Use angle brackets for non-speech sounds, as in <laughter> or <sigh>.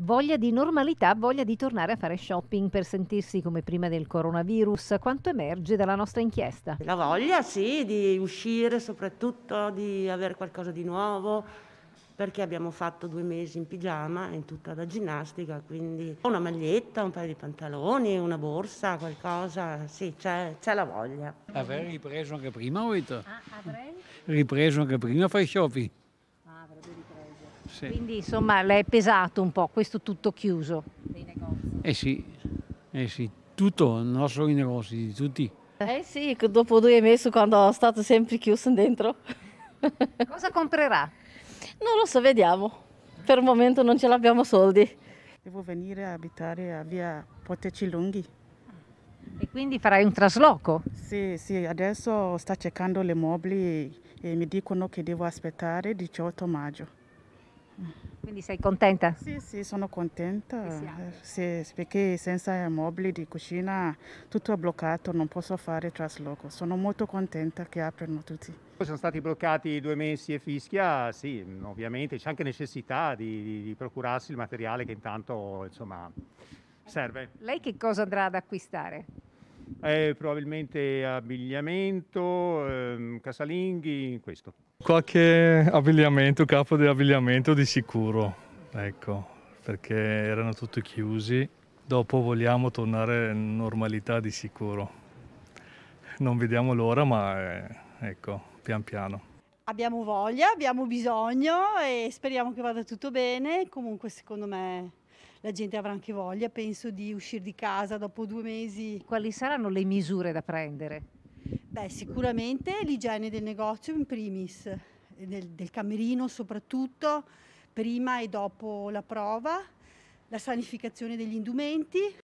Voglia di normalità, voglia di tornare a fare shopping per sentirsi come prima del coronavirus, quanto emerge dalla nostra inchiesta? La voglia sì, di uscire soprattutto, di avere qualcosa di nuovo, perché abbiamo fatto due mesi in pigiama in tutta la ginnastica, quindi una maglietta, un paio di pantaloni, una borsa, qualcosa, sì, c'è, c'è la voglia. Avrei ripreso anche prima, ho detto. Ah, avrei? Ripreso anche prima fai shopping. Sì. Quindi insomma l'è pesato un po' questo tutto chiuso dei negozi. Eh sì, eh sì, tutto, non solo i negozi, di tutti. Eh sì, dopo due mesi quando è stato sempre chiuso dentro. <laughs> Cosa comprerà? Non lo so, vediamo. Per il momento non ce l'abbiamo soldi. Devo venire a abitare a via Poteci Lunghi. E quindi farai un trasloco? Sì, sì, adesso sto cercando le mobili e mi dicono che devo aspettare il 18 maggio. Quindi sei contenta? Sì, sì, sono contenta, sì, perché senza mobili di cucina tutto è bloccato, non posso fare trasloco. Sono molto contenta che aprano tutti. Sono stati bloccati due mesi e fischia, sì, ovviamente c'è anche necessità di, di procurarsi il materiale che intanto insomma, serve. Lei che cosa andrà ad acquistare? eh, probabilmente abbigliamento, eh, casalinghi, questo. Qualche abbigliamento, capo di abbigliamento di sicuro, ecco, perché erano tutti chiusi. Dopo vogliamo tornare in normalità di sicuro. Non vediamo l'ora, ma eh, ecco, pian piano. Abbiamo voglia, abbiamo bisogno e speriamo che vada tutto bene. Comunque, secondo me, la gente avrà anche voglia, penso, di uscire di casa dopo due mesi. Quali saranno le misure da prendere? Beh, sicuramente l'igiene del negozio in primis, del, del camerino soprattutto, prima e dopo la prova, la sanificazione degli indumenti.